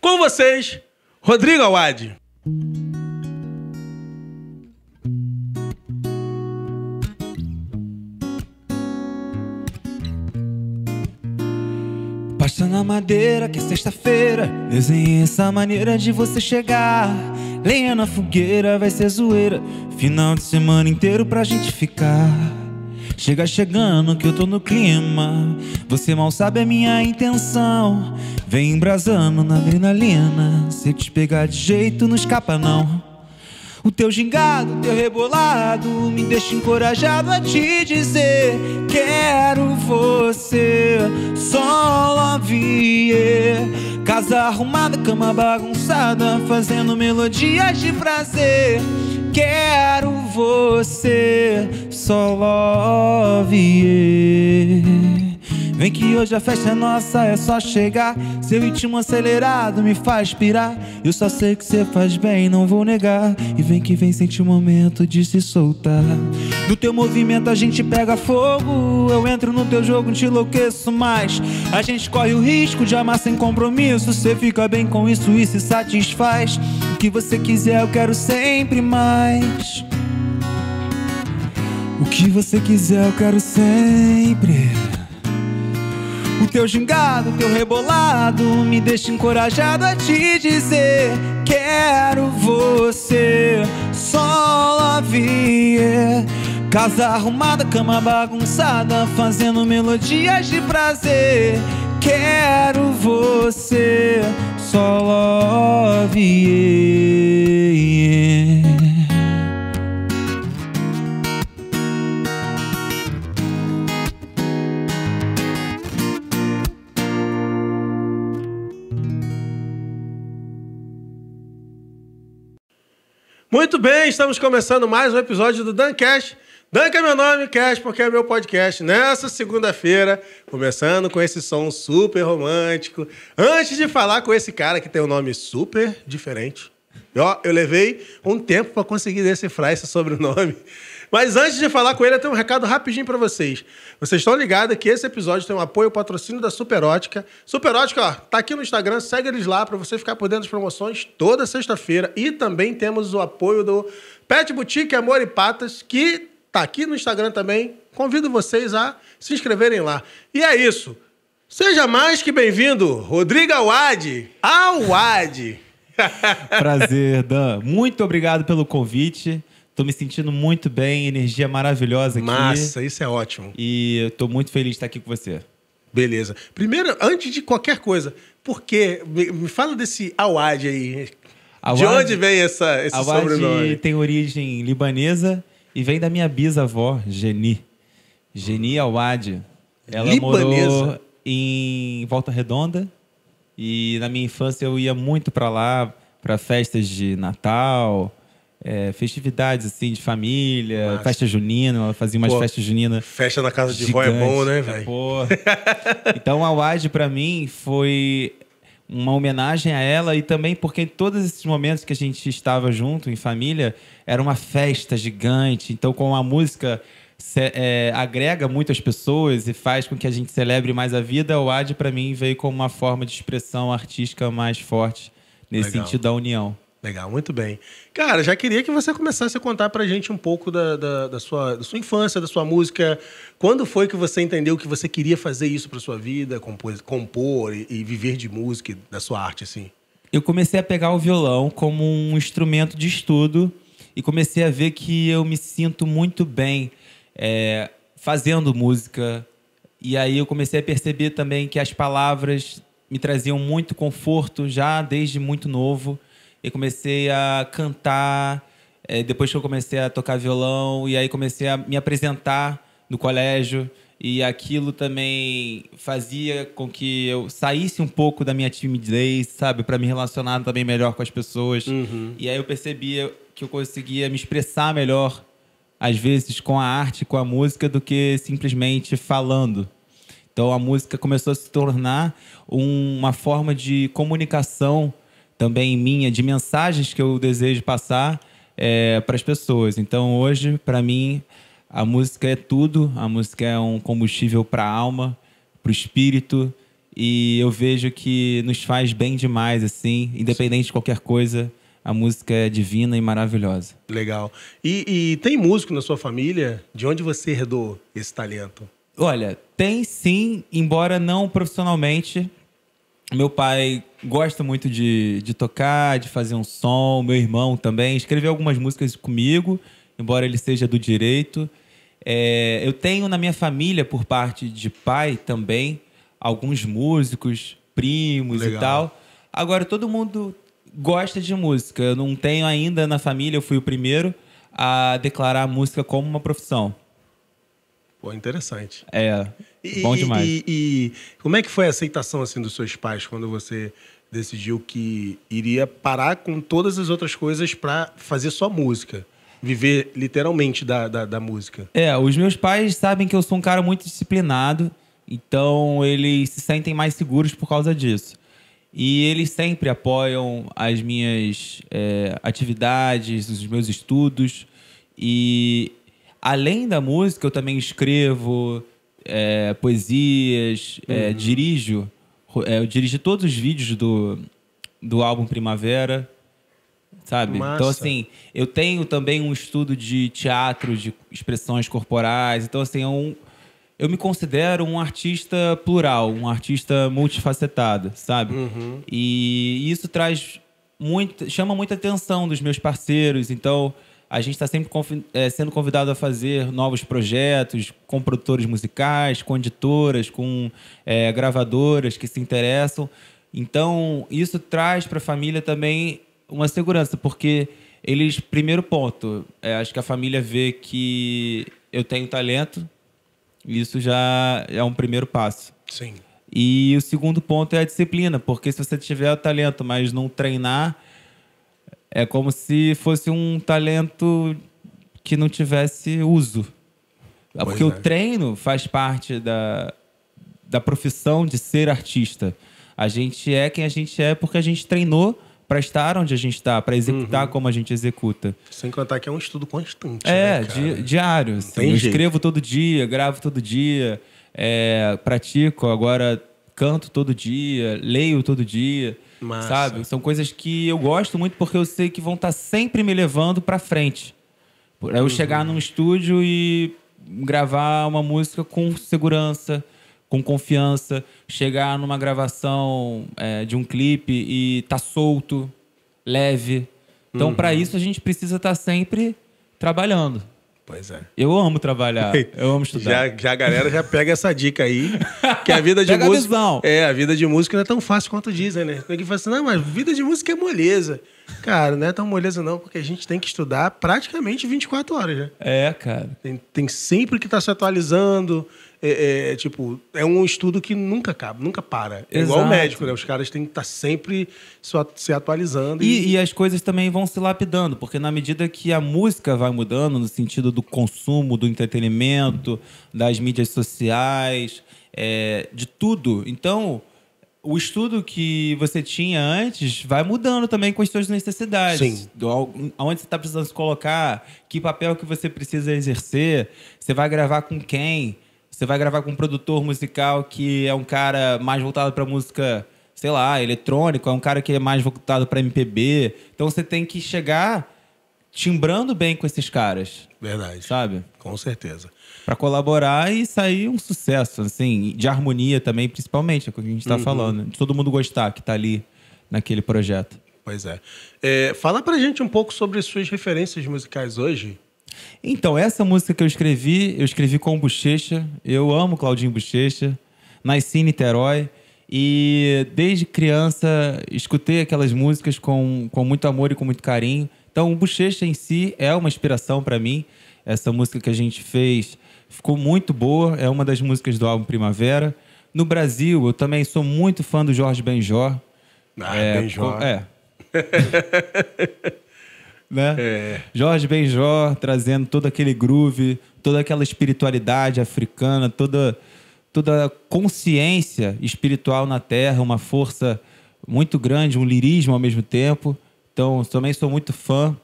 Com vocês, Rodrigo Awad. Encosta na madeira que é sexta-feira Desenhei essa maneira de você chegar Lenha na fogueira, vai ser zoeira Final de semana inteiro pra gente ficar Chega chegando que eu tô no clima Você mal sabe a minha intenção Vem embrasando na adrenalina Se eu te pegar de jeito não escapa não o teu gingado, o teu rebolado me deixa encorajado a te dizer: Quero você, só love. Casa arrumada, cama bagunçada, fazendo melodias de prazer. Quero você, só love. Yeah. Vem que hoje a festa é nossa, é só chegar. Seu ritmo acelerado me faz pirar. Eu só sei que você faz bem, não vou negar. E vem que vem, sente o momento de se soltar. Do teu movimento a gente pega fogo. Eu entro no teu jogo, te enlouqueço mais. A gente corre o risco de amar sem compromisso. Você fica bem com isso e se satisfaz. O que você quiser, eu quero sempre mais. O que você quiser, eu quero sempre. Teu gingado, teu rebolado me deixa encorajado a te dizer: Quero você, só lavier. Casa arrumada, cama bagunçada, fazendo melodias de prazer. Quero você, só love. yeah. Muito bem, estamos começando mais um episódio do Dancast. Danca é meu nome, Cash, porque é meu podcast. Nessa segunda-feira, começando com esse som super romântico. Antes de falar com esse cara que tem um nome super diferente. Ó, eu levei um tempo para conseguir decifrar esse sobrenome. Mas antes de falar com ele, eu tenho um recado rapidinho para vocês. Vocês estão ligados que esse episódio tem um apoio, um patrocínio da Superótica. Superótica, ó, tá aqui no Instagram, segue eles lá para você ficar por dentro das promoções toda sexta-feira. E também temos o apoio do Pet Boutique Amor e Patas, que tá aqui no Instagram também. Convido vocês a se inscreverem lá. E é isso. Seja mais que bem-vindo, Rodrigo Awad. Awad. Prazer, Dan. Muito obrigado pelo convite. Tô me sentindo muito bem, energia maravilhosa aqui. Massa, isso é ótimo. E tô muito feliz de estar aqui com você. Beleza. Primeiro, antes de qualquer coisa, por quê? Me, fala desse Awad aí. Awad, de onde vem essa, esse Awad sobrenome? tem origem libanesa e vem da minha bisavó, Geni. Geni Awad. Ela libanesa. morou em Volta Redonda e na minha infância eu ia muito para lá, para festas de Natal, é, festividades assim de família, Nossa. festa junina, ela fazia umas Pô, festa junina. Festa na casa de vó é bom, né, velho? então a UAD para mim foi uma homenagem a ela e também porque em todos esses momentos que a gente estava junto em família era uma festa gigante. Então com a música se, é, agrega muitas pessoas e faz com que a gente celebre mais a vida. O AD para mim veio como uma forma de expressão artística mais forte nesse Legal. sentido da união. Legal, muito bem. Cara, já queria que você começasse a contar pra gente um pouco da, da, da, sua, da sua infância, da sua música. Quando foi que você entendeu que você queria fazer isso pra sua vida, compor, compor e, e viver de música, da sua arte, assim? Eu comecei a pegar o violão como um instrumento de estudo e comecei a ver que eu me sinto muito bem é, fazendo música. E aí eu comecei a perceber também que as palavras me traziam muito conforto já desde muito novo e comecei a cantar. É, depois que eu comecei a tocar violão, e aí comecei a me apresentar no colégio, e aquilo também fazia com que eu saísse um pouco da minha timidez, sabe? para me relacionar também melhor com as pessoas. Uhum. E aí eu percebia que eu conseguia me expressar melhor, às vezes, com a arte, com a música, do que simplesmente falando. Então a música começou a se tornar um, uma forma de comunicação também minha de mensagens que eu desejo passar é, para as pessoas. Então hoje, para mim, a música é tudo. A música é um combustível para a alma, para o espírito. E eu vejo que nos faz bem demais, assim, independente de qualquer coisa. A música é divina e maravilhosa. Legal. E, e tem músico na sua família? De onde você herdou esse talento? Olha, tem sim, embora não profissionalmente. Meu pai gosta muito de, de tocar, de fazer um som. Meu irmão também escreveu algumas músicas comigo, embora ele seja do direito. É, eu tenho na minha família, por parte de pai também, alguns músicos, primos Legal. e tal. Agora, todo mundo gosta de música. Eu não tenho ainda na família, eu fui o primeiro a declarar a música como uma profissão. Pô, interessante. É. E, Bom demais. E, e, como é que foi a aceitação assim dos seus pais quando você decidiu que iria parar com todas as outras coisas para fazer só música? Viver literalmente da, da, da música? É, os meus pais sabem que eu sou um cara muito disciplinado, então eles se sentem mais seguros por causa disso. E eles sempre apoiam as minhas é, atividades, os meus estudos. E além da música, eu também escrevo, é, poesias, é, uhum. é, dirijo. É, eu dirijo todos os vídeos do, do álbum Primavera, sabe? Então, Massa. Então, assim, eu tenho também um estudo de teatro, de expressões corporais. Então, assim, é um eu me considero um artista plural, um artista multifacetado, sabe? Uhum. E isso traz muito, chama muita atenção dos meus parceiros. Então, a gente está sempre é, sendo convidado a fazer novos projetos com produtores musicais, com editoras, com é, gravadoras que se interessam. Então, isso traz para a família também uma segurança, porque eles, primeiro ponto, é, acho que a família vê que eu tenho talento, isso já é um primeiro passo. Sim. E o segundo ponto é a disciplina, porque se você tiver talento, mas não treinar, é como se fosse um talento que não tivesse uso. É pois Porque é. o treino faz parte da, da profissão de ser artista. A gente é quem a gente é porque a gente treinou para estar onde a gente está, para executar uhum. como a gente executa. Sem contar que é um estudo constante. É, né, di diário. Assim, eu jeito. escrevo todo dia, gravo todo dia, é, pratico, agora canto todo dia, leio todo dia. Massa. sabe? São coisas que eu gosto muito porque eu sei que vão estar tá sempre me levando para frente. eu uhum. chegar num estúdio e gravar uma música com segurança, com confiança, chegar numa gravação é, de um clipe e tá solto, leve. Então, uhum. para isso, a gente precisa estar tá sempre trabalhando. Pois é. Eu amo trabalhar, eu amo estudar. Já, já a galera já pega essa dica aí, que a vida de música... É, a vida de música não é tão fácil quanto dizem, né? Tem que falar assim, não, mas vida de música é moleza. Cara, não é tão moleza não, porque a gente tem que estudar praticamente 24 horas, né? É, cara. Tem, tem sempre que estar tá se atualizando, é, é, tipo, é um estudo que nunca acaba, nunca para. É Exato. igual o médico, né? Os caras têm que estar tá sempre se atualizando. E, e... e, as coisas também vão se lapidando, porque na medida que a música vai mudando, no sentido do consumo, do entretenimento, das mídias sociais, é, de tudo. Então, o estudo que você tinha antes vai mudando também com as suas necessidades. Sim. Do, aonde você está precisando se colocar, que papel que você precisa exercer, você vai gravar com quem. Você vai gravar com um produtor musical que é um cara mais voltado para música, sei lá, eletrônico, é um cara que é mais voltado para MPB. Então você tem que chegar timbrando bem com esses caras. Verdade. Sabe? Com certeza. Para colaborar e sair um sucesso, assim, de harmonia também, principalmente, é o que a gente está uhum. falando. De todo mundo gostar que está ali naquele projeto. Pois é. é. Fala pra gente um pouco sobre suas referências musicais hoje. Então, essa música que eu escrevi, eu escrevi com o Bochecha. Eu amo Claudinho Bochecha. Nasci em Niterói. E desde criança escutei aquelas músicas com, com muito amor e com muito carinho. Então, o Bochecha em si é uma inspiração para mim. Essa música que a gente fez ficou muito boa. É uma das músicas do álbum Primavera. No Brasil, eu também sou muito fã do Jorge Benjor. Ah, é, Benjor. É. é. né? É. Jorge Benjó trazendo todo aquele groove, toda aquela espiritualidade africana, toda toda a consciência espiritual na terra, uma força muito grande, um lirismo ao mesmo tempo. Então, também sou muito fã.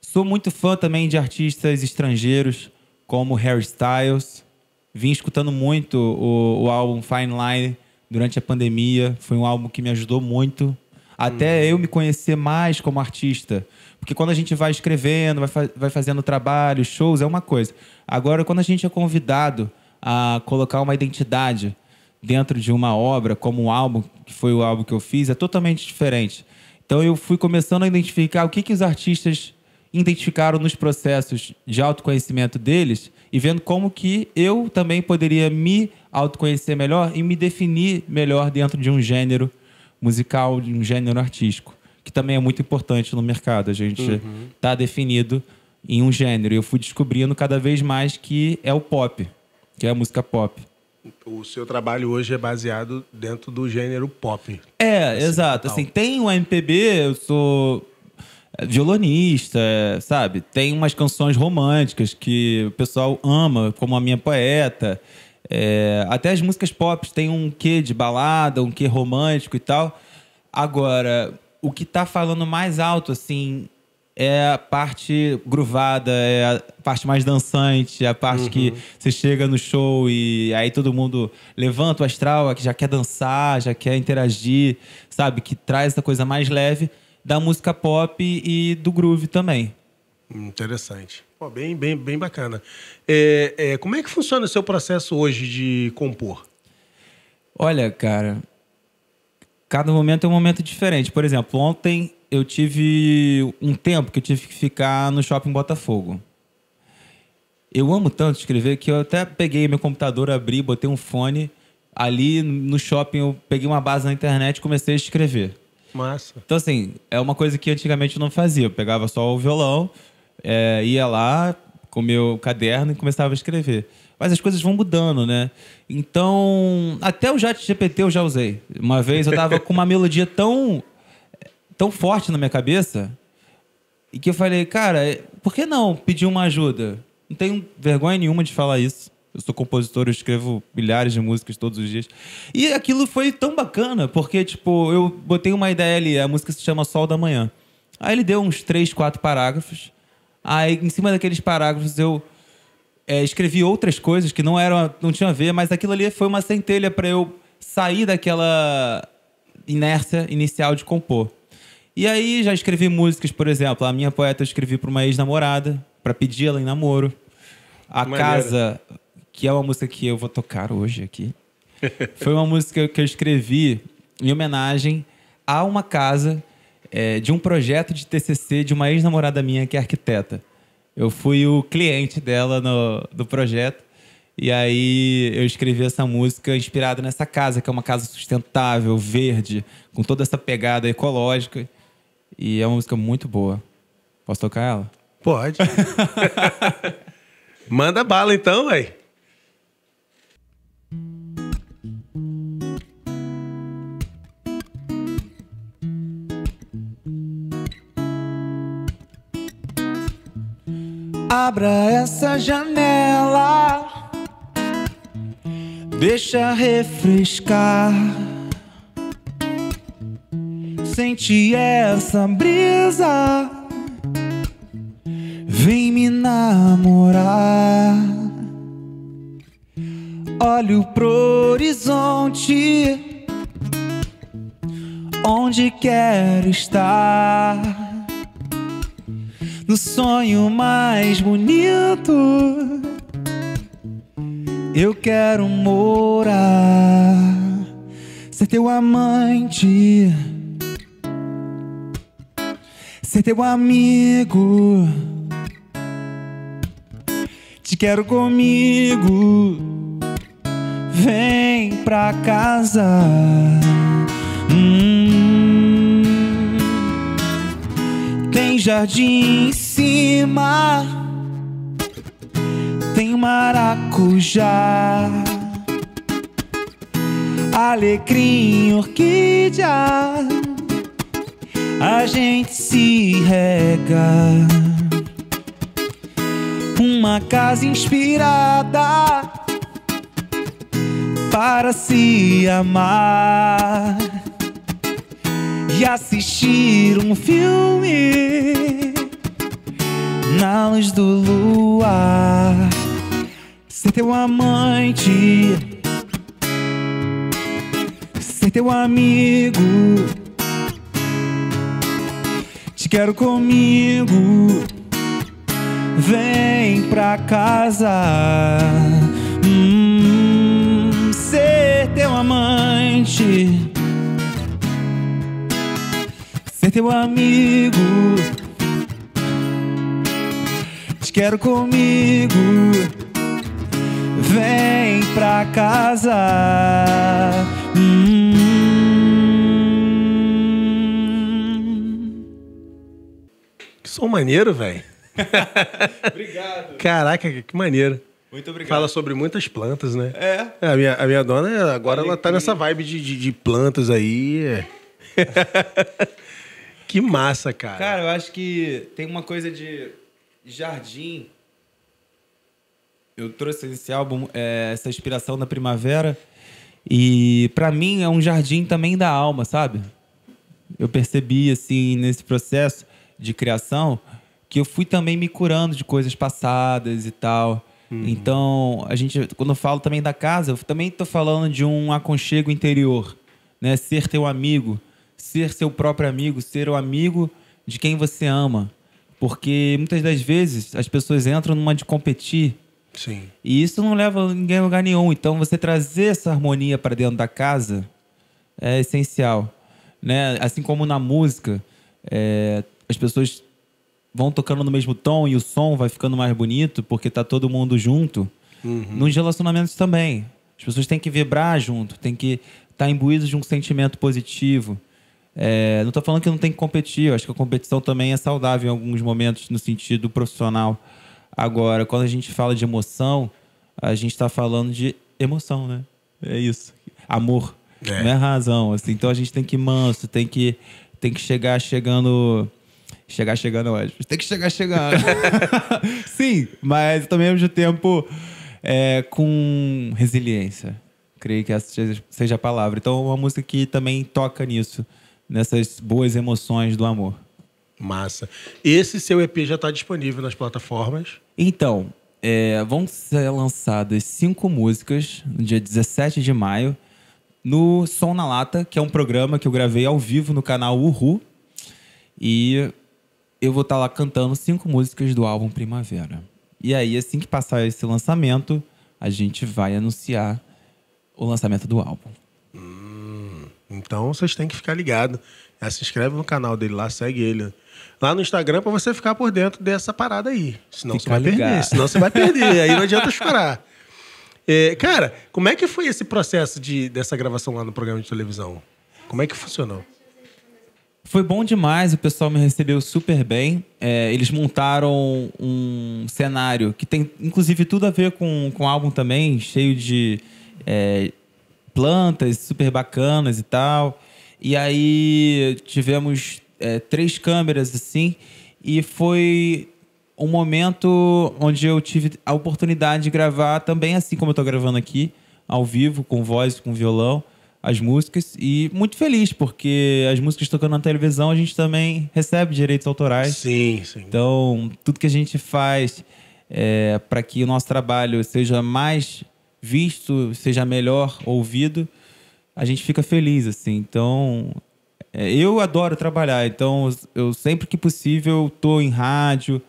Sou muito fã também de artistas estrangeiros como Harry Styles. Vim escutando muito o, o álbum Fine Line durante a pandemia. Foi um álbum que me ajudou muito até hum. eu me conhecer mais como artista. Porque quando a gente vai escrevendo, vai, fa vai fazendo trabalho, shows, é uma coisa. Agora, quando a gente é convidado a colocar uma identidade dentro de uma obra, como um álbum, que foi o álbum que eu fiz, é totalmente diferente. Então eu fui começando a identificar o que, que os artistas identificaram nos processos de autoconhecimento deles e vendo como que eu também poderia me autoconhecer melhor e me definir melhor dentro de um gênero musical, de um gênero artístico, que também é muito importante no mercado. A gente está uhum. Tá definido em um gênero. eu fui descobrindo cada vez mais que é o pop, que é a música pop. O seu trabalho hoje é baseado dentro do gênero pop. É, assim, exato. Tal. Assim, tem o MPB, eu sou é, violonista, é, sabe? Tem umas canções românticas que o pessoal ama, como a minha poeta. É, até as músicas pop têm um quê de balada, um quê romântico e tal. Agora, o que tá falando mais alto, assim, é a parte gruvada, é a parte mais dançante, é a parte uhum. que você chega no show e aí todo mundo levanta o astral, que já quer dançar, já quer interagir, sabe? Que traz essa coisa mais leve da música pop e do groove também. Interessante. Pô, bem, bem, bem bacana. É, é, como é que funciona o seu processo hoje de compor? Olha, cara, cada momento é um momento diferente. Por exemplo, ontem eu tive um tempo que eu tive que ficar no shopping Botafogo. Eu amo tanto escrever que eu até peguei meu computador, abri, botei um fone. Ali no shopping eu peguei uma base na internet e comecei a escrever. Massa. Então, assim, é uma coisa que antigamente eu não fazia. Eu pegava só o violão, é, ia lá com o meu caderno e começava a escrever. Mas as coisas vão mudando, né? Então, até o Chat GPT eu já usei. Uma vez eu estava com uma melodia tão, tão forte na minha cabeça e que eu falei, cara, é, por que não pedir uma ajuda? Não tenho vergonha nenhuma de falar isso. Eu sou compositor, eu escrevo milhares de músicas todos os dias. E aquilo foi tão bacana, porque, tipo, eu botei uma ideia ali, a música se chama Sol da Manhã. Aí ele deu uns três, quatro parágrafos. Aí, em cima daqueles parágrafos, eu é, escrevi outras coisas que não eram, não tinham a ver, mas aquilo ali foi uma centelha para eu sair daquela inércia inicial de compor. E aí já escrevi músicas, por exemplo, a minha poeta eu escrevi para uma ex-namorada, para pedir ela em namoro. A casa, que é uma música que eu vou tocar hoje aqui, foi uma música que eu escrevi em homenagem a uma casa é, de um projeto de TCC de uma ex-namorada minha que é arquiteta. Eu fui o cliente dela no, do projeto. E aí eu escrevi essa música inspirada nessa casa, que é uma casa sustentável, verde, com toda essa pegada ecológica. E é uma música muito boa. Posso tocar ela? Pode. Manda bala então, velho. Abra essa janela, deixa refrescar. Sente essa brisa, vem me namorar. Olho pro horizonte, onde quero estar no sonho mais bonito. Eu quero morar, ser teu amante, ser teu amigo. Te quero comigo, vem pra casa. Tem jardim em cima, tem maracujá, alecrim, orquídea. A gente se rega. Uma casa inspirada para se amar de assistir um filme na luz do luar. Ser teu amante, ser teu amigo. Te quero comigo. Vem pra casa. Hum, ser teu amante teu amigo. Te quero comigo. Vem pra casa. Hum. Que som maneiro, velho. obrigado. Caraca, que maneiro. Muito obrigado. Fala sobre muitas plantas, né? É. é a minha, a minha dona, agora ela tá nessa vibe de, de, de plantas aí. Que massa, cara. Cara, eu acho que tem uma coisa de jardim. Eu trouxe esse álbum, é, essa inspiração da primavera. E para mim é um jardim também da alma, sabe? Eu percebi, assim, nesse processo de criação, que eu fui também me curando de coisas passadas e tal. Uhum. Então, a gente, quando eu falo também da casa, eu também estou falando de um aconchego interior, né? Ser teu amigo, ser seu próprio amigo, ser o amigo de quem você ama. Porque muitas das vezes as pessoas entram numa de competir. Sim. E isso não leva ninguém a lugar nenhum. Então você trazer essa harmonia para dentro da casa é essencial. Né? Assim como na música, é, as pessoas vão tocando no mesmo tom e o som vai ficando mais bonito porque tá todo mundo junto. Uhum. Nos relacionamentos também. As pessoas têm que vibrar junto, têm que estar tá imbuídas de um sentimento positivo. É, não tô falando que não tem que competir, eu acho que a competição também é saudável em alguns momentos no sentido profissional. Agora, quando a gente fala de emoção, a gente está falando de emoção, né? É isso. Amor. É. Não é razão. Assim. Então a gente tem que ir manso, tem que, tem que chegar chegando. Chegar chegando, eu acho. Tem que chegar chegando. Sim, mas também ao mesmo tempo é, com resiliência. Creio que essa seja a palavra. Então, é uma música que também toca nisso nessas boas emoções do amor. Massa. Esse seu EP já está disponível nas plataformas? Então, é, vão ser lançadas cinco músicas no dia 17 de maio no Som na Lata, que é um programa que eu gravei ao vivo no canal Uhu. E eu vou estar tá lá cantando cinco músicas do álbum Primavera. E aí, assim que passar esse lançamento, a gente vai anunciar o lançamento do álbum. Então vocês têm que ficar ligado. se inscreve no canal dele lá, segue ele. Lá no Instagram para você ficar por dentro dessa parada aí. Senão Fica você vai ligado. perder. Senão você vai perder. aí não adianta chorar. É, cara, como é que foi esse processo de, dessa gravação lá no programa de televisão? Como é que funcionou? Foi bom demais, o pessoal me recebeu super bem. É, eles montaram um cenário que tem, inclusive, tudo a ver com, com o álbum também, cheio de. É, plantas super bacanas e tal. E aí tivemos é, três câmeras assim, e foi um momento onde eu tive a oportunidade de gravar também, assim como eu estou gravando aqui, ao vivo, com voz, com violão, as músicas. E muito feliz, porque as músicas tocando na televisão a gente também recebe direitos autorais. Sim, sim. Então, tudo que a gente faz é, para que o nosso trabalho seja mais visto, seja melhor ouvido, a gente fica feliz, assim. Então, é, eu adoro trabalhar, então eu sempre que possível estou em rádio,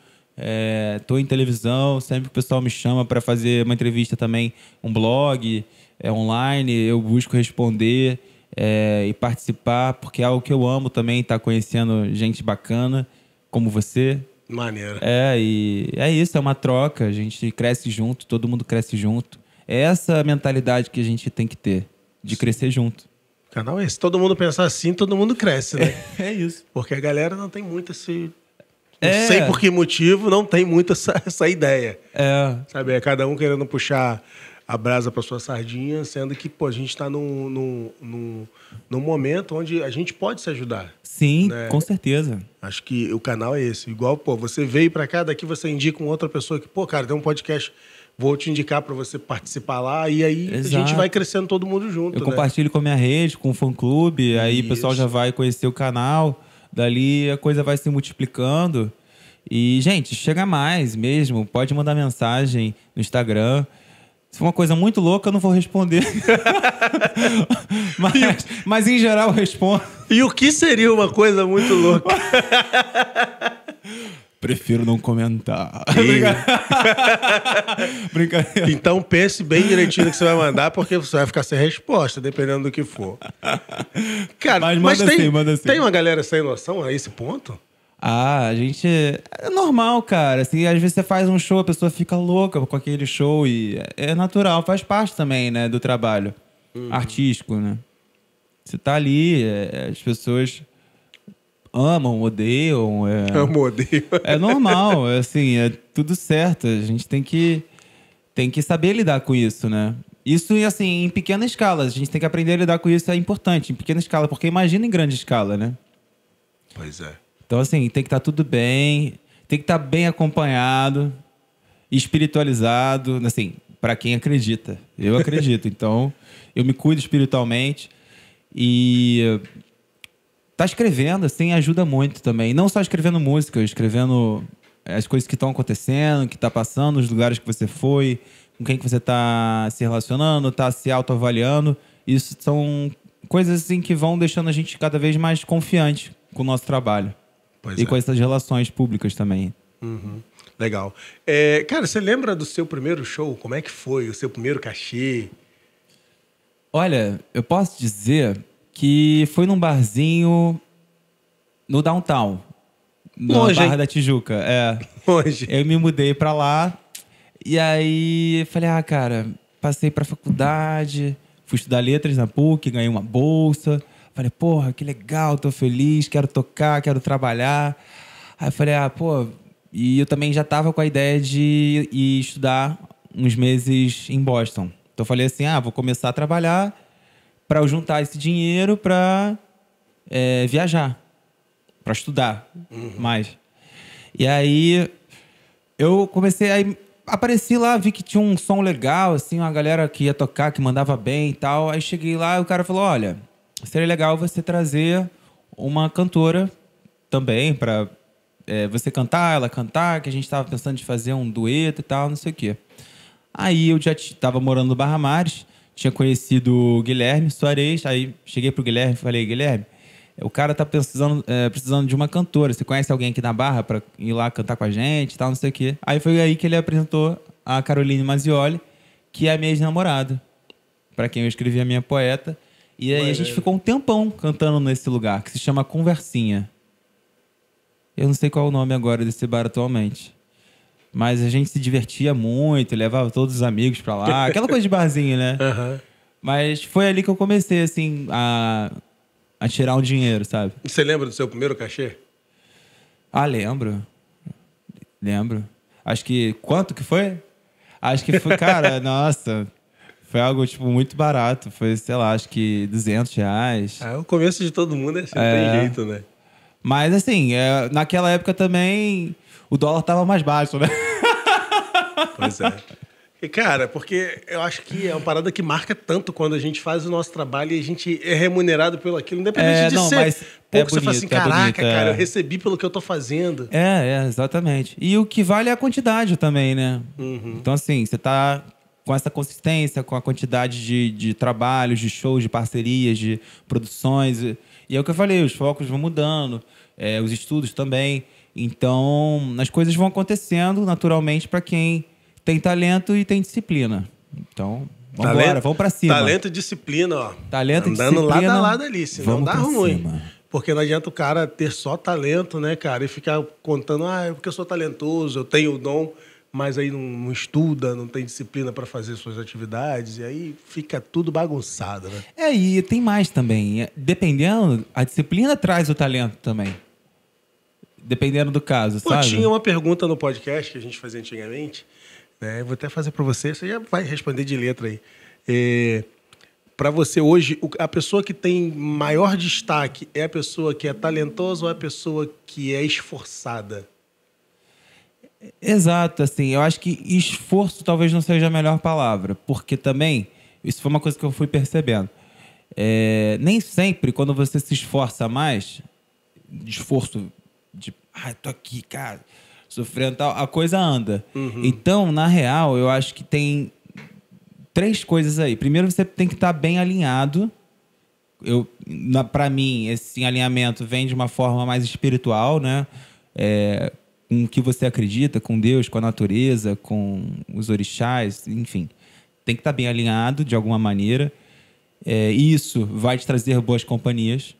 estou é, em televisão, sempre que o pessoal me chama para fazer uma entrevista também, um blog é, online, eu busco responder é, e participar, porque é algo que eu amo também, estar tá conhecendo gente bacana como você. Maneiro. É, e é isso, é uma troca, a gente cresce junto, todo mundo cresce junto. É essa mentalidade que a gente tem que ter, de crescer junto. Canal é esse. Todo mundo pensar assim, todo mundo cresce, né? É, é isso. Porque a galera não tem muito esse. Não é. sei por que motivo, não tem muito essa, essa ideia. É. Sabe? É cada um querendo puxar a brasa para sua sardinha, sendo que pô, a gente está num, num, num, num, momento onde a gente pode se ajudar. Sim, né? com certeza. Acho que o canal é esse. Igual, pô, você veio para cá, daqui você indica uma outra pessoa que, pô, cara, tem um podcast vou te indicar para você participar lá. E aí Exato. a gente vai crescendo todo mundo junto. Eu né? compartilho com a minha rede, com o fã-clube, Isso. aí o pessoal já vai conhecer o canal. Dali a coisa vai se multiplicando. E, gente, chega mais mesmo. Pode mandar mensagem no Instagram. Se for uma coisa muito louca, eu não vou responder. mas, mas, em geral, eu respondo. E o que seria uma coisa muito louca? Prefiro não comentar. E... Tá Brincadeira. Então pense bem direitinho no que você vai mandar, porque você vai ficar sem resposta, dependendo do que for. Cara, mas, mas tem, sim, manda sim. tem uma galera sem noção a esse ponto? Ah, a gente. É, é normal, cara. Assim, às vezes você faz um show, a pessoa fica louca com aquele show e é, é natural, faz parte também, né, do trabalho uhum. artístico, né? Você tá ali, é, é as pessoas amam, odeiam. É, Amo, odeio. É normal, é assim, é tudo certo. A gente tem que, tem que saber lidar com isso, né? Isso, assim, em pequena escala. A gente tem que aprender a lidar com isso, é importante, em pequena escala, porque imagina em grande escala, né? Pois é. Então, assim, tem que estar tá tudo bem, tem que estar tá bem acompanhado, espiritualizado, assim, para quem acredita. Eu acredito, então eu me cuido espiritualmente e tá escrevendo, assim, ajuda muito também. não só escrevendo música, escrevendo eh, as coisas que estão acontecendo, que tá passando, os lugares que você foi, com quem que você tá se relacionando, tá se autoavaliando. Isso são coisas assim que vão deixando a gente cada vez mais confiante com o nosso trabalho. Pois e é. com essas relações públicas também. Uhum. Legal. É, cara, você lembra do seu primeiro show? Como é que foi? O seu primeiro cachê? Olha, eu posso dizer que foi num barzinho no downtown. Na Barra hein? da Tijuca. É. Longe. Eu me mudei pra lá. E aí falei, ah, cara, passei pra faculdade, fui estudar letras na PUC, ganhei uma bolsa. Falei, porra, que legal, tô feliz, quero tocar, quero trabalhar. Aí falei, ah, pô. E eu também já tava com a ideia de ir estudar uns meses em Boston. Então eu falei assim, ah, vou começar a trabalhar para eu juntar esse dinheiro para é, viajar, para estudar uhum. mais. E aí eu comecei a apareci lá, vi que tinha um som legal, assim, uma galera que ia tocar, que mandava bem e tal. Aí cheguei lá e o cara falou: "Olha, seria legal você trazer uma cantora também para é, você cantar, ela cantar, que a gente estava pensando de fazer um dueto e tal, não sei o quê". Aí eu já estava morando no Barra Mares tinha conhecido o Guilherme Soares, aí cheguei pro Guilherme e falei, Guilherme, o cara tá precisando, é, precisando de uma cantora, você conhece alguém aqui na Barra para ir lá cantar com a gente e tal, não sei o quê. Aí foi aí que ele apresentou a Caroline Mazioli, que é a minha ex-namorada, para quem eu escrevi a minha poeta. E aí a gente ficou um tempão cantando nesse lugar, que se chama Conversinha. Eu não sei qual é o nome agora desse bar atualmente. Mas a gente se divertia muito, levava todos os amigos pra lá. Aquela coisa de barzinho, né? Uhum. Mas foi ali que eu comecei, assim, a, a tirar um dinheiro, sabe? Você lembra do seu primeiro cachê? Ah, lembro. Lembro. Acho que. Quanto que foi? Acho que foi, cara, nossa. Foi algo, tipo, muito barato. Foi, sei lá, acho que 200 reais. Ah, é o começo de todo mundo assim, é assim, tem jeito, né? Mas, assim, é, naquela época também o dólar tava mais baixo, né? Pois é. E, cara, porque eu acho que é uma parada que marca tanto quando a gente faz o nosso trabalho e a gente é remunerado pelo aquilo, independente é, de não, ser mas é pouco. Assim, é bonito, você fala assim, caraca, é bonito, cara, eu recebi pelo que eu tô fazendo. É, é, exatamente. E o que vale é a quantidade também, né? Uhum. Então, assim, você tá com essa consistência, com a quantidade de, de trabalhos, de shows, de parcerias, de produções. E é o que eu falei, os focos vão mudando, é, os estudos também. Então, as coisas vão acontecendo naturalmente para quem tem talento e tem disciplina. Então, vamos embora, vamos para cima. Talento e disciplina, ó. Talento Andando disciplina. Andando lado a lado ali, senão dá ruim. Cima. Porque não adianta o cara ter só talento, né, cara? E ficar contando, ah, é porque eu sou talentoso, eu tenho o dom, mas aí não, não estuda, não tem disciplina para fazer suas atividades, e aí fica tudo bagunçado, né? É, e tem mais também. Dependendo, a disciplina traz o talento também dependendo do caso, Pô, sabe? Tinha uma pergunta no podcast que a gente fazia antigamente, né? Vou até fazer para você, você já vai responder de letra aí. É, para você hoje, a pessoa que tem maior destaque é a pessoa que é talentosa ou é a pessoa que é esforçada? Exato, assim, eu acho que esforço talvez não seja a melhor palavra, porque também, isso foi uma coisa que eu fui percebendo. É, nem sempre, quando você se esforça mais, esforço de ah, tô aqui, cara, sofrendo tal, a coisa anda. Uhum. Então, na real, eu acho que tem três coisas aí. Primeiro, você tem que estar tá bem alinhado. Eu, para mim, esse alinhamento vem de uma forma mais espiritual, né? É, com o que você acredita, com Deus, com a natureza, com os orixás, enfim. Tem que estar tá bem alinhado de alguma maneira. É, isso vai te trazer boas companhias.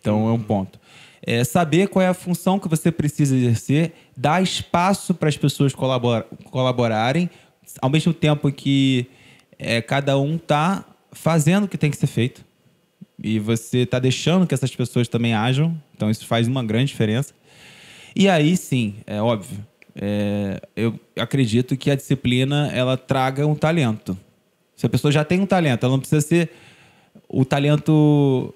Então, uhum. é um uhum. ponto. É saber qual é a função que você precisa exercer, dar espaço para as pessoas colaborar colaborarem, ao mesmo tempo que é, cada um está fazendo o que tem que ser feito. E você está deixando que essas pessoas também ajam. Então isso faz uma grande diferença. E aí sim, é óbvio. É, eu acredito que a disciplina ela traga um talento. Se a pessoa já tem um talento, ela não precisa ser o talento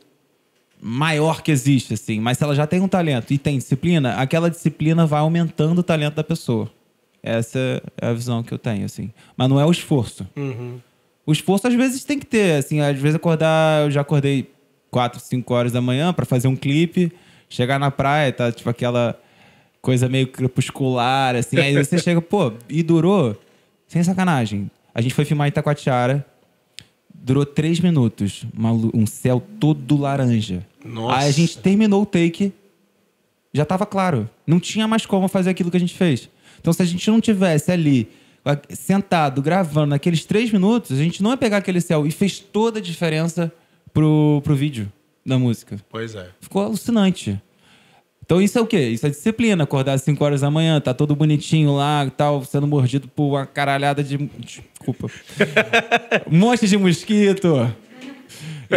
maior que existe, assim. Mas se ela já tem um talento e tem disciplina, aquela disciplina vai aumentando o talento da pessoa. Essa é a visão que eu tenho, assim. Mas não é o esforço. Uhum. O esforço às vezes tem que ter, assim, às vezes acordar, eu já acordei 4, 5 horas da manhã para fazer um clipe, chegar na praia, tá tipo aquela coisa meio crepuscular, assim. Aí você chega, pô, e durou, sem sacanagem. A gente foi filmar em Itacoatiara, Durou três minutos. Uma, um céu todo laranja. Nossa. Aí a gente terminou o take. Já tava claro. Não tinha mais como fazer aquilo que a gente fez. Então, se a gente não tivesse ali sentado, gravando naqueles três minutos, a gente não ia pegar aquele céu. E fez toda a diferença pro, pro vídeo da música. Pois é. Ficou alucinante. Então isso é o quê? Isso é disciplina, acordar às 5 horas da manhã, tá todo bonitinho lá e tal, sendo mordido por uma caralhada de. Desculpa. um monte de mosquito.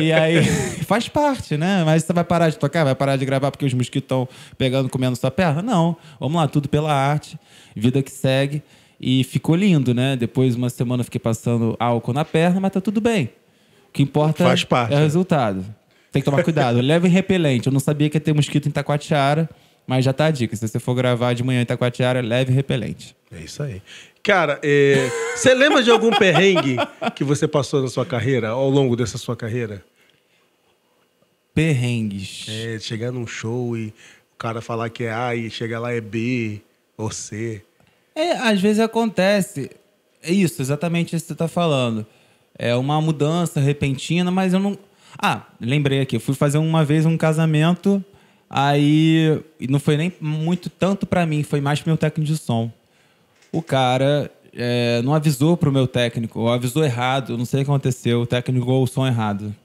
E aí, faz parte, né? Mas você vai parar de tocar, vai parar de gravar porque os mosquitos estão pegando, comendo sua perna? Não. Vamos lá, tudo pela arte, vida que segue. E ficou lindo, né? Depois, uma semana, fiquei passando álcool na perna, mas tá tudo bem. O que importa faz é parte, é o né? resultado. Tem que tomar cuidado. Leve repelente. Eu não sabia que ia ter mosquito em Taquatiara, mas já tá a dica. Se você for gravar de manhã em Taquatiara, leve repelente. É isso aí. Cara, é, você é... lembra de algum perrengue que você passou na sua carreira, ao longo dessa sua carreira? Perrengues. É, chegar num show e o cara falar que é A e chegar lá é B ou C. É, às vezes acontece. É isso, exatamente isso que você tá falando. É uma mudança repentina, mas eu não ah, lembrei aqui, eu fui fazer uma vez um casamento, aí não foi nem muito tanto para mim, foi mais pro meu técnico de som. O cara é, não avisou pro meu técnico, ou avisou errado, não sei o que aconteceu, o técnico ligou o som errado.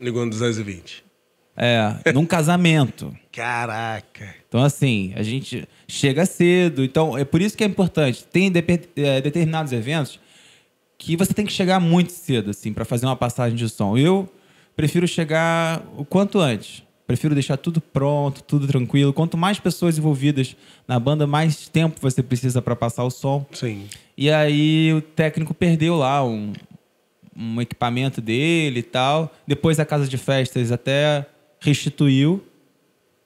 Ligou no 220. É, num casamento. Caraca. Então, assim, a gente chega cedo. Então, é por isso que é importante. Tem de, é, determinados eventos que você tem que chegar muito cedo, assim, para fazer uma passagem de som. Eu prefiro chegar o quanto antes. Prefiro deixar tudo pronto, tudo tranquilo. Quanto mais pessoas envolvidas na banda, mais tempo você precisa para passar o som. Sim. E aí o técnico perdeu lá um, um equipamento dele e tal. Depois a casa de festas até restituiu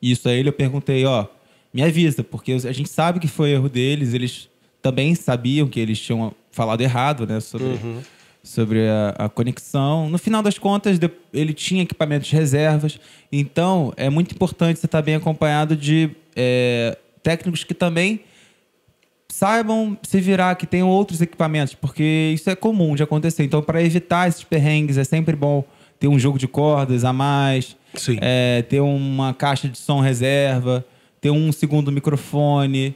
isso a ele. Eu perguntei, ó, me avisa, porque a gente sabe que foi erro deles. Eles também sabiam que eles tinham falado errado, né, sobre uhum sobre a, a, conexão. No final das contas, ele tinha equipamentos reservas. Então, é muito importante você estar bem acompanhado de é, técnicos que também saibam se virar, que tenham outros equipamentos, porque isso é comum de acontecer. Então, para evitar esses perrengues, é sempre bom ter um jogo de cordas a mais, é, ter uma caixa de som reserva, ter um segundo microfone,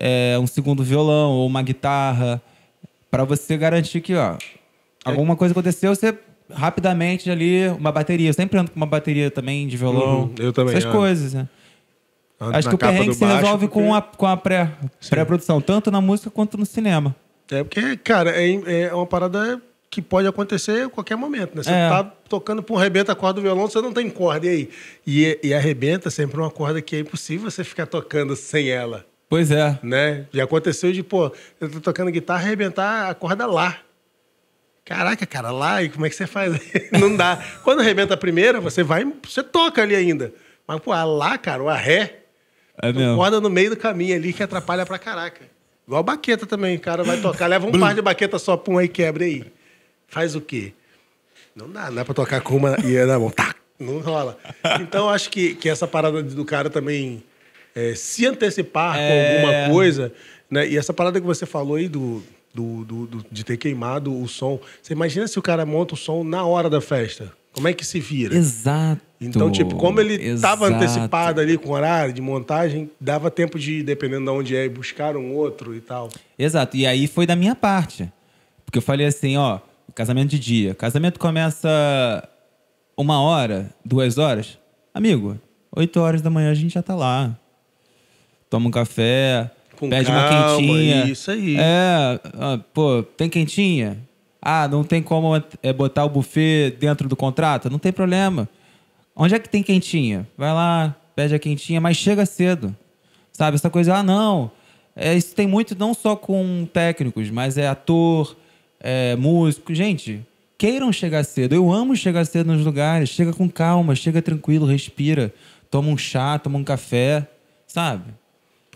é, um segundo violão ou uma guitarra, para você garantir que, ó, é. Alguma coisa aconteceu, você rapidamente ali, uma bateria. Eu sempre ando com uma bateria também de violão. Uhum, eu também. Essas ando. coisas, né? Ando Acho que o perrengue se baixo, resolve porque... com a, com a pré, pré-produção, tanto na música quanto no cinema. É porque, cara, é, é uma parada que pode acontecer a qualquer momento, né? Você é. tá tocando por um rebenta a corda do violão, você não tem corda, e aí? E, e arrebenta sempre uma corda que é impossível você ficar tocando sem ela. Pois é. Né? Já aconteceu de, pô, eu tô tocando guitarra, arrebentar a corda lá. Caraca, cara, lá, e como é que você faz? não dá. Quando arrebenta a primeira, você vai, você toca ali ainda. Mas, pô, a lá, cara, o a ré, corda é no meio do caminho ali que atrapalha pra caraca. Igual baqueta também, o cara vai tocar, leva um par de baqueta só, pum, aí quebra aí. Faz o quê? Não dá, não é pra tocar com uma e é na mão, tá, não rola. Então, acho que, que essa parada do cara também é, se antecipar é... com alguma coisa, né? E essa parada que você falou aí do do, do, do, de ter queimado o som. Você imagina se o cara monta o som na hora da festa? Como é que se vira? Exato. Então, tipo, como ele estava antecipado ali com o horário de montagem, dava tempo de, dependendo de onde é, buscar um outro e tal. Exato. E aí foi da minha parte. Porque eu falei assim, ó, casamento de dia. Casamento começa uma hora, duas horas. Amigo, oito horas da manhã a gente já tá lá. Toma um café, com Pede calma, uma quentinha. Isso aí. É, ah, pô, tem quentinha? Ah, não tem como é, é botar o buffet dentro do contrato? Não tem problema. Onde é que tem quentinha? Vai lá, pede a quentinha, mas chega cedo. Sabe, essa coisa, ah, não. É, isso tem muito não só com técnicos, mas é ator, é músico. Gente, queiram chegar cedo. Eu amo chegar cedo nos lugares. Chega com calma, chega tranquilo, respira. Toma um chá, toma um café, sabe?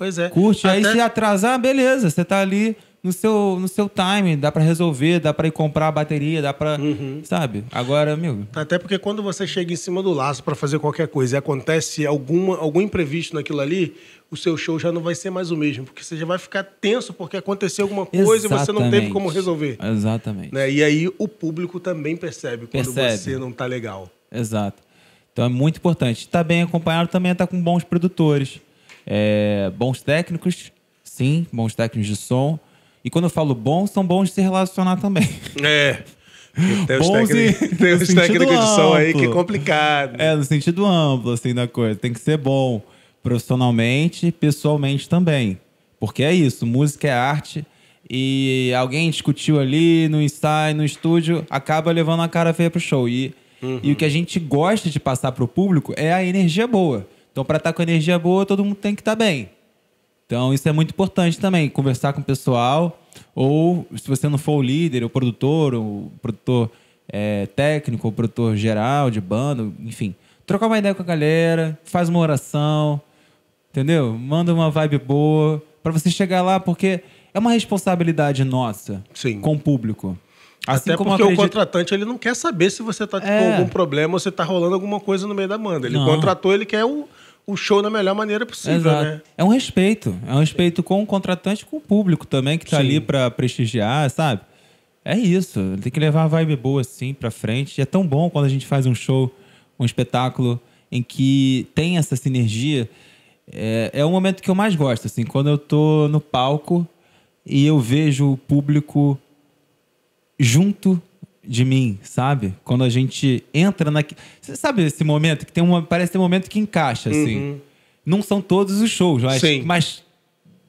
Pois é. Curte. Até... Aí se atrasar, beleza, você tá ali no seu, no seu time, dá para resolver, dá para ir comprar a bateria, dá para, uhum. sabe? Agora, amigo. Até porque quando você chega em cima do laço para fazer qualquer coisa e acontece alguma, algum imprevisto naquilo ali, o seu show já não vai ser mais o mesmo, porque você já vai ficar tenso porque aconteceu alguma coisa Exatamente. e você não teve como resolver. Exatamente. Né? E aí o público também percebe, quando percebe. você não tá legal. Exato. Então é muito importante. Está bem acompanhado também está com bons produtores é, bons técnicos, sim, bons técnicos de som. E quando eu falo bom, são bons de se relacionar também. É. Tem os técnicos, tem os técnicos de som aí que é complicado. É, no sentido amplo, assim, da coisa. Tem que ser bom profissionalmente, pessoalmente também. Porque é isso, música é arte. E alguém discutiu ali no ensaio, no estúdio, acaba levando a cara feia pro show. E, uhum. e o que a gente gosta de passar pro público é a energia boa. Então, para estar tá com energia boa, todo mundo tem que estar tá bem. Então, isso é muito importante também, conversar com o pessoal. Ou, se você não for o líder, o produtor, o produtor é, técnico, o produtor geral de banda, enfim. Trocar uma ideia com a galera, faz uma oração, entendeu? Manda uma vibe boa para você chegar lá, porque é uma responsabilidade nossa Sim. com o público. Assim Até porque o contratante ele não quer saber se você está é. com algum problema ou se está rolando alguma coisa no meio da banda. Ele não. contratou, ele quer o, o show da melhor maneira possível, Exato. né? É um respeito. É um respeito com o contratante com o público também, que tá Sim. ali para prestigiar, sabe? É isso. Tem que levar a vibe boa, assim, pra frente. E é tão bom quando a gente faz um show, um espetáculo em que tem essa sinergia. É, é o momento que eu mais gosto, assim, quando eu tô no palco e eu vejo o público junto de mim, sabe? Quando a gente entra na. Você sabe esse momento que tem uma. Parece ter um momento que encaixa, assim. Uhum. Não são todos os shows, mas, Sim. mas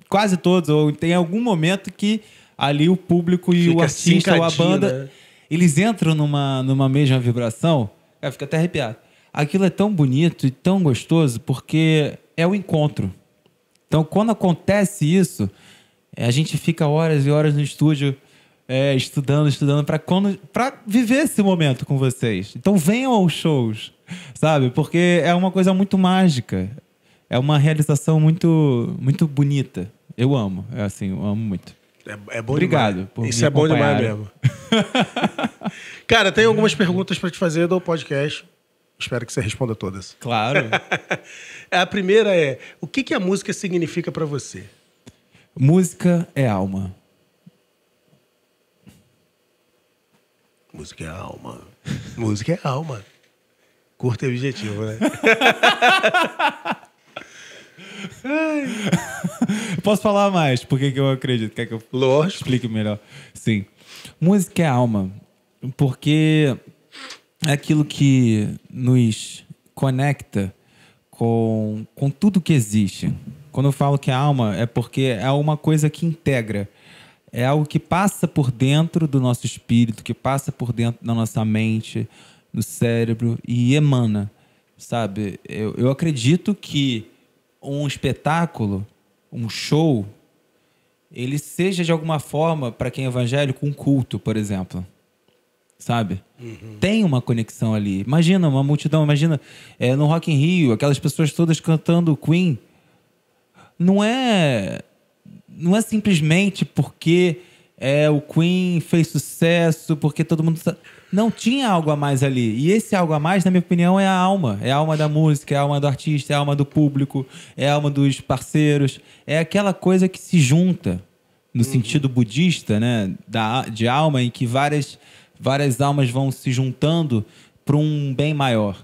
quase todos. Ou tem algum momento que ali o público e fica o artista ou a banda. Né? Eles entram numa, numa mesma vibração. Eu fico até arrepiado. Aquilo é tão bonito e tão gostoso porque é o encontro. Então, quando acontece isso, a gente fica horas e horas no estúdio é, estudando, estudando para quando para viver esse momento com vocês. Então venham aos shows, sabe? Porque é uma coisa muito mágica. É uma realização muito muito bonita. Eu amo, é assim, eu amo muito. É, é bom Obrigado demais. Isso é bom demais mesmo. Cara, tem algumas perguntas para te fazer do podcast. Espero que você responda todas. Claro. a primeira é: o que, que a música significa para você? Música é alma. Música é alma. Música é alma. Curto e objetivo, né? Posso falar mais? Por que, que eu acredito? Quer que eu Lógico. explique melhor? Sim. Música é alma. Porque é aquilo que nos conecta com, com tudo que existe. Quando eu falo que é alma, é porque é uma coisa que integra é algo que passa por dentro do nosso espírito, que passa por dentro da nossa mente, do cérebro e emana, sabe? Eu, eu acredito que um espetáculo, um show, ele seja de alguma forma, para quem é evangélico, um culto, por exemplo. Sabe? Uhum. Tem uma conexão ali. Imagina uma multidão, imagina é, no Rock in Rio, aquelas pessoas todas cantando Queen. Não é não é simplesmente porque é, o Queen fez sucesso, porque todo mundo. Não tinha algo a mais ali. E esse algo a mais, na minha opinião, é a alma. É a alma da música, é a alma do artista, é a alma do público, é a alma dos parceiros. É aquela coisa que se junta, no uhum. sentido budista, né? Da, de alma, em que várias, várias almas vão se juntando para um bem maior.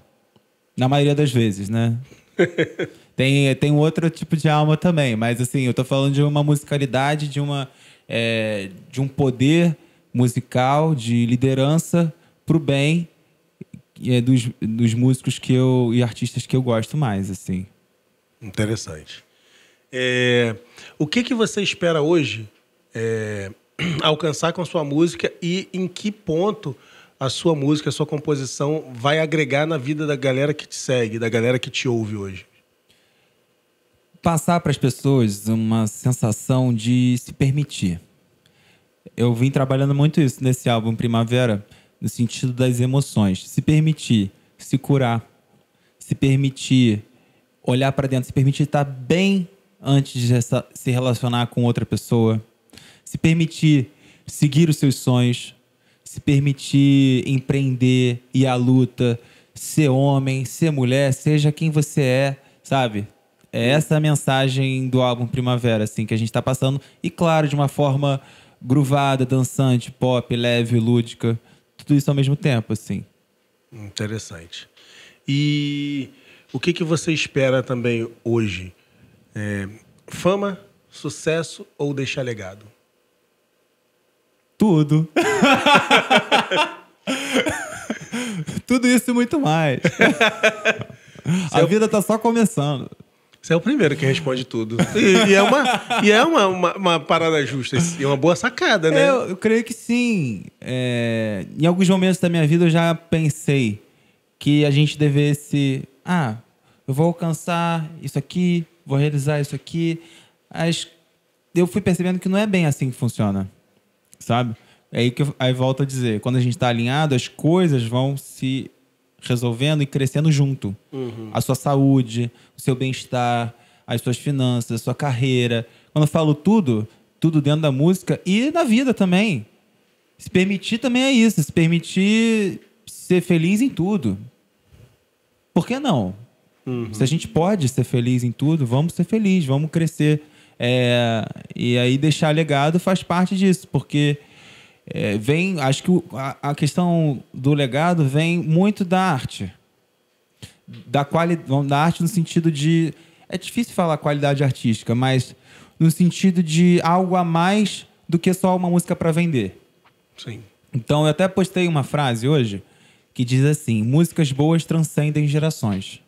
Na maioria das vezes, né? Tem, tem outro tipo de alma também, mas assim, eu tô falando de uma musicalidade, de, uma, é, de um poder musical, de liderança pro bem é, dos, dos músicos que eu e artistas que eu gosto mais, assim. Interessante. É, o que, que você espera hoje é, alcançar com a sua música e em que ponto a sua música, a sua composição vai agregar na vida da galera que te segue, da galera que te ouve hoje? passar para as pessoas uma sensação de se permitir. Eu vim trabalhando muito isso nesse álbum Primavera, no sentido das emoções. Se permitir, se curar, se permitir olhar para dentro, se permitir estar tá bem antes de se relacionar com outra pessoa, se permitir seguir os seus sonhos, se permitir empreender e a luta, ser homem, ser mulher, seja quem você é, sabe? É essa a mensagem do álbum Primavera, assim, que a gente está passando. E claro, de uma forma gruvada, dançante, pop, leve, lúdica. Tudo isso ao mesmo tempo, assim. Interessante. E o que, que você espera também hoje? É, fama, sucesso ou deixar legado? Tudo. Tudo isso e muito mais. a vida está só começando. Você é o primeiro que responde tudo. E, e é, uma, e é uma, uma, uma, parada justa e é uma boa sacada, né? Eu, eu creio que sim. É, em alguns momentos da minha vida eu já pensei que a gente devesse. Ah, eu vou alcançar isso aqui, vou realizar isso aqui. Mas eu fui percebendo que não é bem assim que funciona, sabe? É aí que eu, aí volto a dizer: quando a gente está alinhado, as coisas vão se resolvendo e crescendo junto. Uhum. A sua saúde, o seu bem-estar, as suas finanças, a sua carreira. Quando eu falo tudo, tudo dentro da música e na vida também. Se permitir também é isso, se permitir ser feliz em tudo. Por que não? Uhum. Se a gente pode ser feliz em tudo, vamos ser felizes, vamos crescer. É... e aí deixar legado faz parte disso, porque é, vem, acho que a, a, questão do legado vem muito da arte. Da, qualidade, da arte no sentido de. É difícil falar qualidade artística, mas no sentido de algo a mais do que só uma música para vender. Sim. Então, eu até postei uma frase hoje que diz assim: músicas boas transcendem gerações.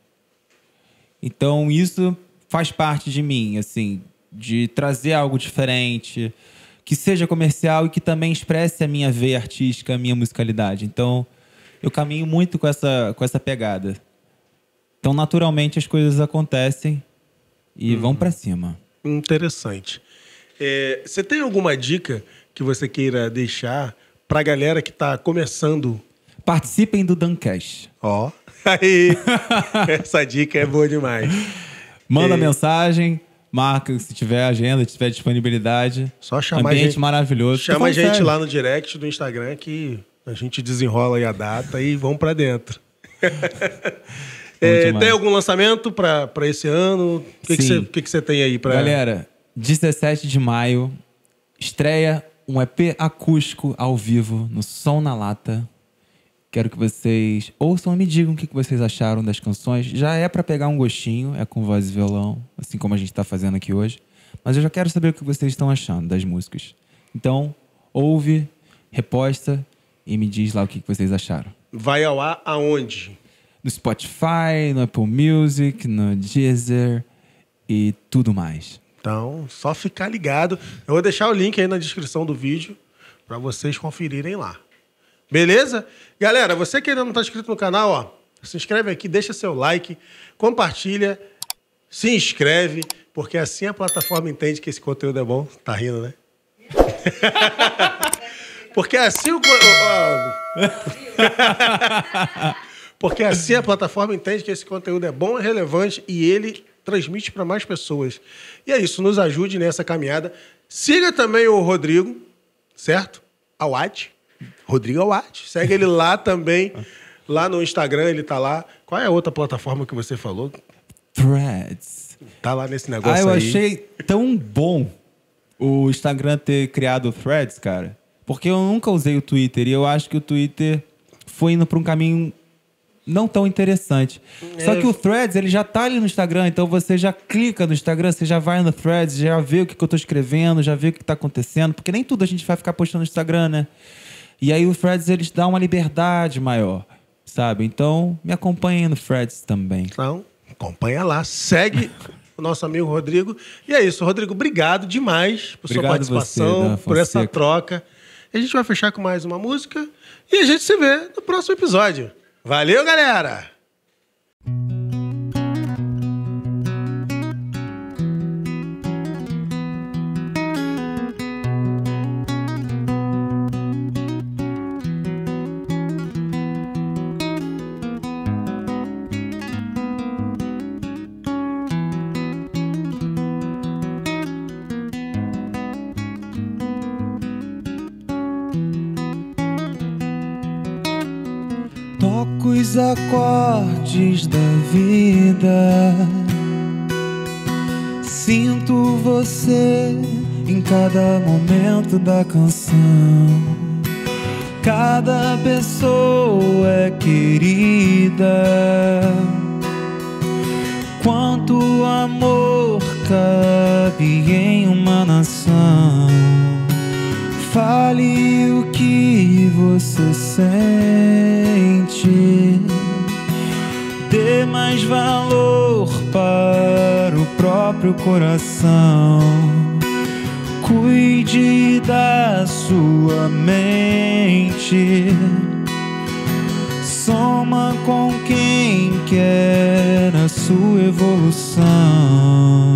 Então, isso faz parte de mim, assim, de trazer algo diferente, que seja comercial e que também expresse a minha veia artística, a minha musicalidade. Então, eu caminho muito com essa, com essa pegada. Então, naturalmente, as coisas acontecem e hum, vão para cima. Interessante. É, você tem alguma dica que você queira deixar para a galera que está começando? Participem do Dancast. Ó, oh. aí! essa dica é boa demais. Manda e... É. mensagem, Marca, se tiver agenda, se tiver disponibilidade. Só chamar Ambiente gente, maravilhoso. Chama a gente lá no direct do Instagram que a gente desenrola aí a data e vamos para dentro. é, tem algum lançamento para esse ano? O que você que que, que, tem aí para. Galera, 17 de maio, estreia um EP acústico ao vivo no Som na Lata. Quero que vocês ouçam e me digam o que vocês acharam das canções. Já é para pegar um gostinho, é com voz e violão, assim como a gente está fazendo aqui hoje. Mas eu já quero saber o que vocês estão achando das músicas. Então, ouve, reposta e me diz lá o que vocês acharam. Vai ao ar aonde? No Spotify, no Apple Music, no Deezer e tudo mais. Então, só ficar ligado. Eu vou deixar o link aí na descrição do vídeo para vocês conferirem lá. Beleza? Galera, você que ainda não está inscrito no canal, ó, se inscreve aqui, deixa seu like, compartilha, se inscreve, porque assim a plataforma entende que esse conteúdo é bom. Tá rindo, né? porque assim o. porque assim a plataforma entende que esse conteúdo é bom e é relevante e ele transmite para mais pessoas. E é isso, nos ajude nessa caminhada. Siga também o Rodrigo, certo? Awad. Rodrigo Alarte. Segue ele lá também. Lá no Instagram ele tá lá. Qual é a outra plataforma que você falou? Threads. Tá lá nesse negócio aí. Ah, eu aí. achei tão bom o Instagram ter criado o Threads, cara. Porque eu nunca usei o Twitter e eu acho que o Twitter foi indo para um caminho não tão interessante. É. Só que é. o Threads, ele já tá ali no Instagram, então você já clica no Instagram, você já vai no Threads, já vê o que, que eu tô escrevendo, já vê o que, que tá acontecendo, porque nem tudo a gente vai ficar postando no Instagram, né? E aí o Freds eles dá uma liberdade maior, sabe? Então me acompanha no Freds também. Então, acompanha lá, segue o nosso amigo Rodrigo. E é isso, Rodrigo, obrigado demais por obrigado sua participação, você, por essa troca. A gente vai fechar com mais uma música e a gente se vê no próximo episódio. Valeu, galera! os acordes da vida. Sinto você em cada momento da canção. Cada pessoa é querida. Quanto amor cabe em uma nação. Fale o que você sente preencher. Dê mais valor para o próprio coração. Cuide da sua mente. Soma com quem quer a sua evolução.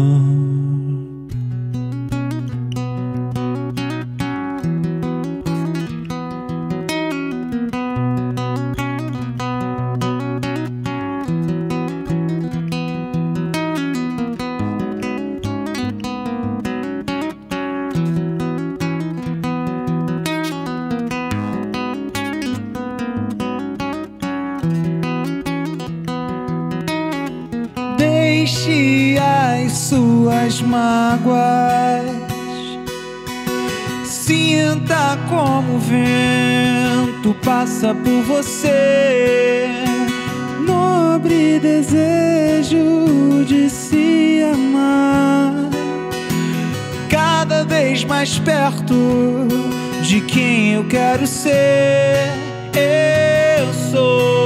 deixe as suas mágoas. Sinta como o vento passa por você. Nobre desejo de se amar. Cada vez mais perto de quem eu quero ser. Eu sou.